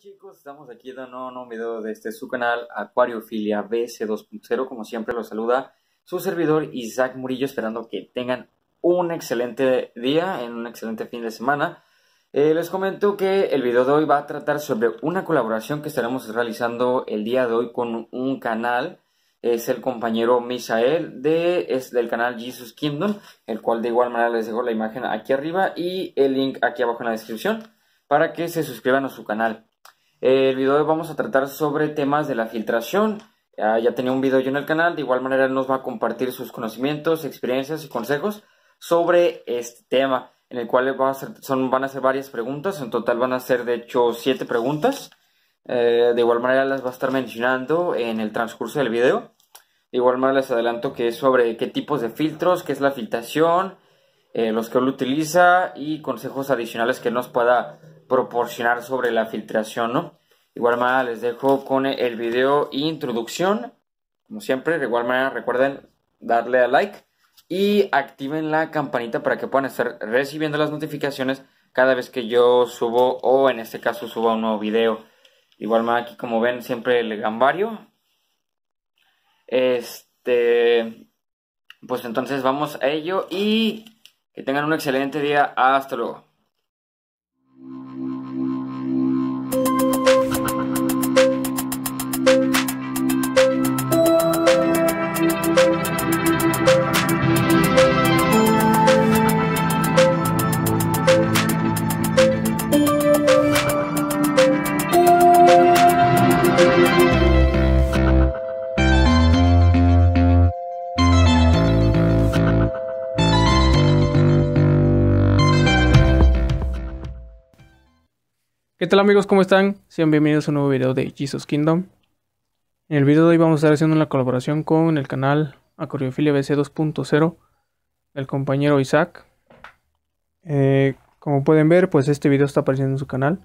chicos, estamos aquí dando un nuevo video desde este, su canal Acuariofilia BC2.0. Como siempre los saluda su servidor Isaac Murillo, esperando que tengan un excelente día, en un excelente fin de semana. Eh, les comento que el video de hoy va a tratar sobre una colaboración que estaremos realizando el día de hoy con un canal. Es el compañero Misael de, es del canal Jesus Kingdom, el cual de igual manera les dejo la imagen aquí arriba y el link aquí abajo en la descripción para que se suscriban a su canal. Eh, el video de hoy vamos a tratar sobre temas de la filtración. Ah, ya tenía un video yo en el canal, de igual manera nos va a compartir sus conocimientos, experiencias y consejos sobre este tema, en el cual a son, van a ser varias preguntas, en total van a ser de hecho siete preguntas. Eh, de igual manera las va a estar mencionando en el transcurso del video. De igual manera les adelanto que es sobre qué tipos de filtros, qué es la filtración, eh, los que él utiliza y consejos adicionales que nos pueda proporcionar sobre la filtración, ¿no? igual manera les dejo con el video introducción. Como siempre, de igual manera recuerden darle a like y activen la campanita para que puedan estar recibiendo las notificaciones cada vez que yo subo o en este caso suba un nuevo video. Igual más aquí como ven siempre el gambario. Este pues entonces vamos a ello y que tengan un excelente día. Hasta luego. tal amigos? ¿Cómo están? Sean bienvenidos a un nuevo video de Jesus Kingdom. En el video de hoy vamos a estar haciendo una colaboración con el canal Acoriofilia BC 2.0 del compañero Isaac. Eh, como pueden ver, pues este video está apareciendo en su canal.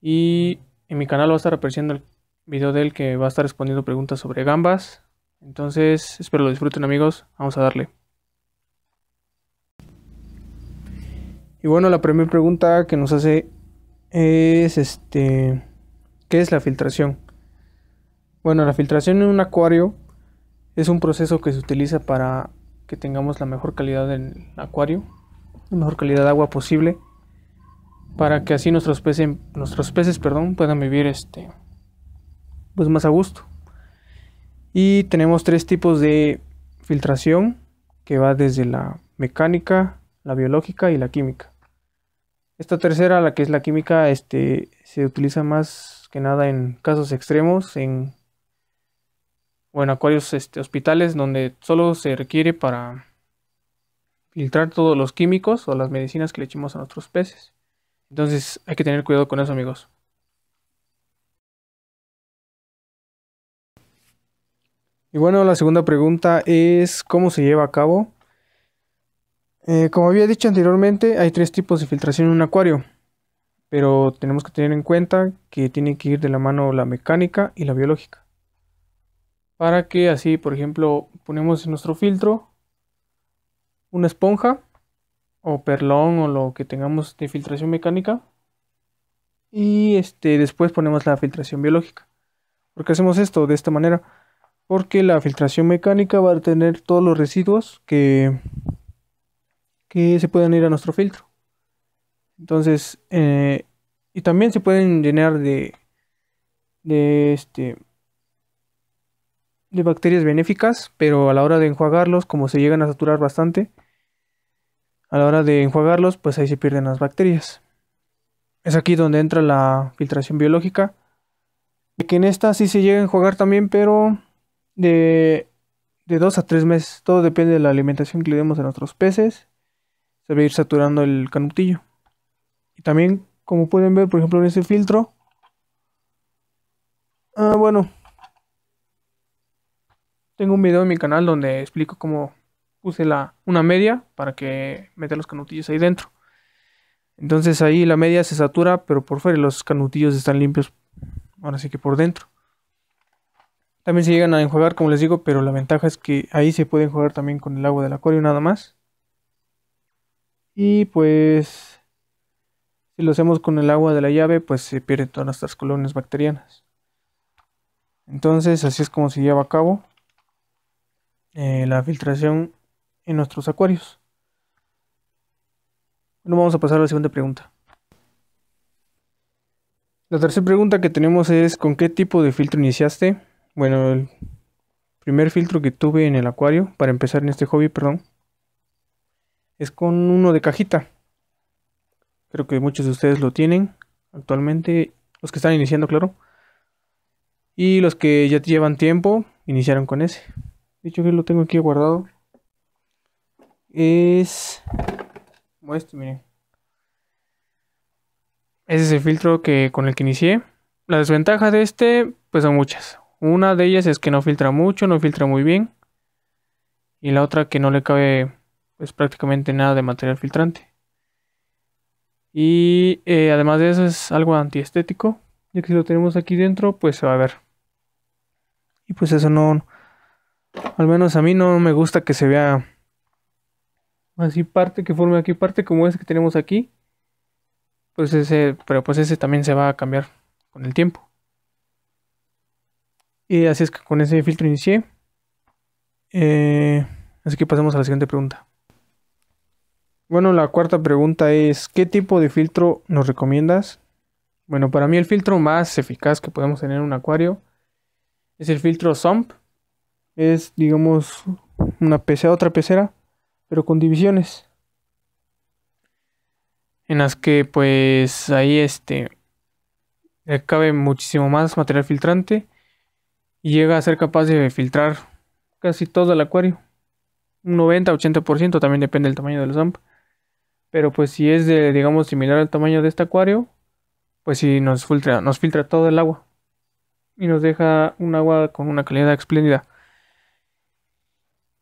Y en mi canal va a estar apareciendo el video de él que va a estar respondiendo preguntas sobre gambas. Entonces, espero lo disfruten amigos. Vamos a darle. Y bueno, la primera pregunta que nos hace es este... ¿Qué es la filtración? Bueno, la filtración en un acuario es un proceso que se utiliza para que tengamos la mejor calidad del acuario, la mejor calidad de agua posible, para que así nuestros peces, nuestros peces perdón, puedan vivir este, pues más a gusto. Y tenemos tres tipos de filtración que va desde la mecánica, la biológica y la química. Esta tercera, la que es la química, este, se utiliza más que nada en casos extremos, en, o en acuarios este, hospitales, donde solo se requiere para filtrar todos los químicos o las medicinas que le echamos a nuestros peces. Entonces hay que tener cuidado con eso, amigos. Y bueno, la segunda pregunta es, ¿cómo se lleva a cabo? Eh, como había dicho anteriormente, hay tres tipos de filtración en un acuario, pero tenemos que tener en cuenta que tiene que ir de la mano la mecánica y la biológica. Para que así, por ejemplo, ponemos en nuestro filtro una esponja o perlón o lo que tengamos de filtración mecánica y este, después ponemos la filtración biológica. ¿Por qué hacemos esto de esta manera? Porque la filtración mecánica va a tener todos los residuos que que se pueden ir a nuestro filtro. Entonces, eh, y también se pueden llenar de, de, este, de bacterias benéficas, pero a la hora de enjuagarlos, como se llegan a saturar bastante, a la hora de enjuagarlos, pues ahí se pierden las bacterias. Es aquí donde entra la filtración biológica. y que en esta sí se llega a enjuagar también, pero de, de 2 a tres meses. Todo depende de la alimentación que le demos a nuestros peces se va a ir saturando el canutillo. Y también, como pueden ver, por ejemplo, en ese filtro. Ah, bueno. Tengo un video en mi canal donde explico cómo puse la, una media para que meta los canutillos ahí dentro. Entonces ahí la media se satura, pero por fuera los canutillos están limpios. Ahora sí que por dentro. También se llegan a enjuagar, como les digo, pero la ventaja es que ahí se pueden jugar también con el agua del acorio nada más. Y pues si lo hacemos con el agua de la llave, pues se pierden todas nuestras colonias bacterianas. Entonces así es como se lleva a cabo eh, la filtración en nuestros acuarios. Bueno, vamos a pasar a la segunda pregunta. La tercera pregunta que tenemos es ¿con qué tipo de filtro iniciaste? Bueno, el primer filtro que tuve en el acuario, para empezar en este hobby, perdón, es con uno de cajita. Creo que muchos de ustedes lo tienen actualmente, los que están iniciando, claro. Y los que ya llevan tiempo, iniciaron con ese. Dicho que lo tengo aquí guardado. Es como este, miren. Ese es el filtro que, con el que inicié. Las desventajas de este, pues son muchas. Una de ellas es que no filtra mucho, no filtra muy bien. Y la otra que no le cabe pues prácticamente nada de material filtrante. Y eh, además de eso es algo antiestético, ya que si lo tenemos aquí dentro pues se va a ver. Y pues eso no, al menos a mí no me gusta que se vea así parte que forme aquí parte como es que tenemos aquí. Pues ese, pero pues ese también se va a cambiar con el tiempo. Y así es que con ese filtro inicié. Eh, así que pasamos a la siguiente pregunta. Bueno, la cuarta pregunta es, ¿qué tipo de filtro nos recomiendas? Bueno, para mí el filtro más eficaz que podemos tener en un acuario es el filtro SOMP. Es, digamos, una pecera, otra pecera, pero con divisiones. En las que pues ahí este cabe muchísimo más material filtrante y llega a ser capaz de filtrar casi todo el acuario. Un 90-80% también depende del tamaño del ZOMP. Pero pues si es de, digamos, similar al tamaño de este acuario, pues si nos filtra, nos filtra todo el agua. Y nos deja un agua con una calidad espléndida.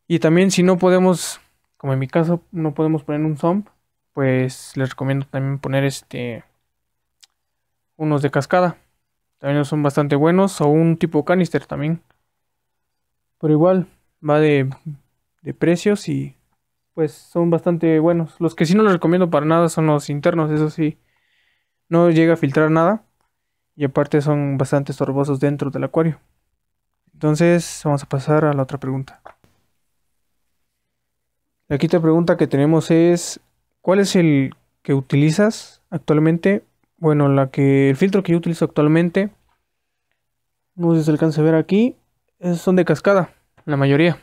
Y también si no podemos, como en mi caso, no podemos poner un sump, pues les recomiendo también poner este unos de cascada. También son bastante buenos o un tipo canister también. Pero igual va de, de precios y pues son bastante buenos. Los que sí no los recomiendo para nada son los internos, eso sí, no llega a filtrar nada y aparte son bastante estorbosos dentro del acuario. Entonces vamos a pasar a la otra pregunta. La quinta pregunta que tenemos es, ¿cuál es el que utilizas actualmente? Bueno, la que, el filtro que yo utilizo actualmente, no sé si se alcanza a ver aquí, son de cascada, la mayoría.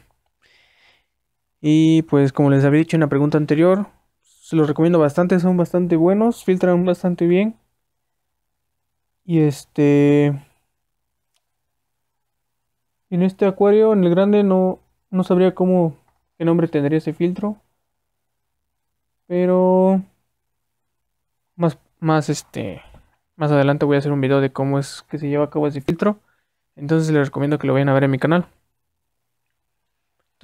Y pues como les había dicho en la pregunta anterior, se los recomiendo bastante, son bastante buenos, filtran bastante bien. Y este... En este acuario, en el grande, no, no sabría cómo, qué nombre tendría ese filtro. Pero... Más, más este... Más adelante voy a hacer un video de cómo es que se lleva a cabo ese filtro. Entonces les recomiendo que lo vayan a ver en mi canal.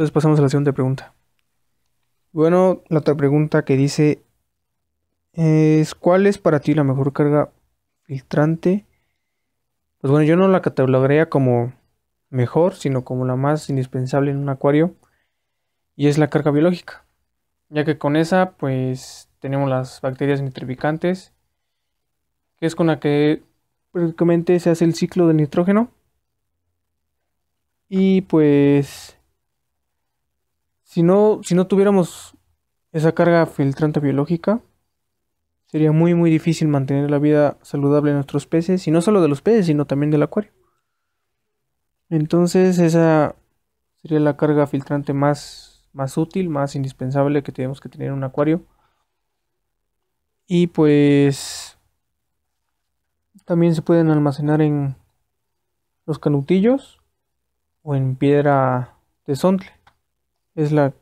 Entonces pasamos a la siguiente pregunta. Bueno, la otra pregunta que dice es ¿cuál es para ti la mejor carga filtrante? Pues bueno, yo no la catalogaría como mejor, sino como la más indispensable en un acuario y es la carga biológica, ya que con esa pues tenemos las bacterias nitrificantes, que es con la que prácticamente se hace el ciclo del nitrógeno y pues si no, tuviéramos esa carga filtrante biológica, sería muy muy difícil mantener la vida saludable de nuestros peces, y no solo de los peces, sino también del acuario. Entonces esa sería la carga filtrante más, más útil, más indispensable que tenemos que tener en un acuario. Y pues también se pueden almacenar en los canutillos o en piedra de sontle es la,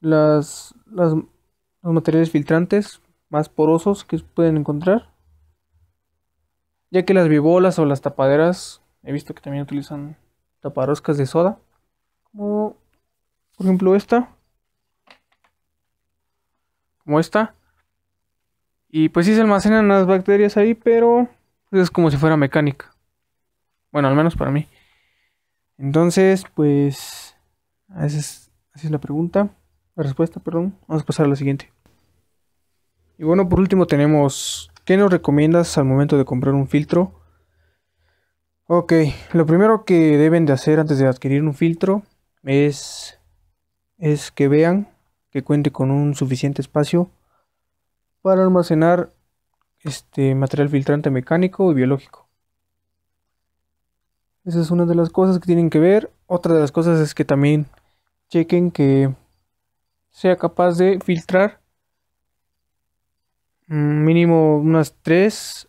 las, los materiales filtrantes más porosos que pueden encontrar, ya que las bibolas o las tapaderas, he visto que también utilizan taparoscas de soda, como por ejemplo esta, como esta, y pues sí se almacenan las bacterias ahí, pero pues, es como si fuera mecánica. Bueno, al menos para mí. Entonces, pues esa es, es la pregunta, la respuesta, perdón. Vamos a pasar a la siguiente. Y bueno, por último tenemos, ¿qué nos recomiendas al momento de comprar un filtro? Ok, lo primero que deben de hacer antes de adquirir un filtro es, es que vean que cuente con un suficiente espacio para almacenar este material filtrante mecánico y biológico. Esa es una de las cosas que tienen que ver. Otra de las cosas es que también chequen que sea capaz de filtrar mm, mínimo unas 3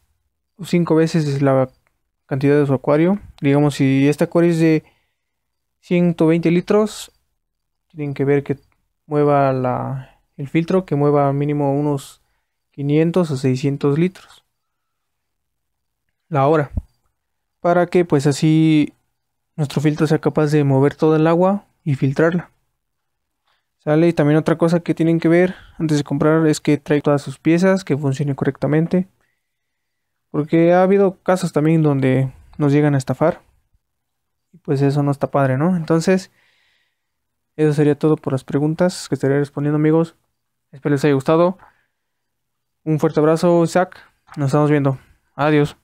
o 5 veces la cantidad de su acuario. Digamos, si este acuario es de 120 litros, tienen que ver que mueva la, el filtro, que mueva mínimo unos 500 o 600 litros la hora. Para que pues así nuestro filtro sea capaz de mover toda el agua y filtrarla. Sale y también otra cosa que tienen que ver antes de comprar es que trae todas sus piezas, que funcionen correctamente. Porque ha habido casos también donde nos llegan a estafar. Y pues eso no está padre, ¿no? Entonces, eso sería todo por las preguntas que estaría respondiendo, amigos. Espero les haya gustado. Un fuerte abrazo, Isaac. Nos estamos viendo. Adiós.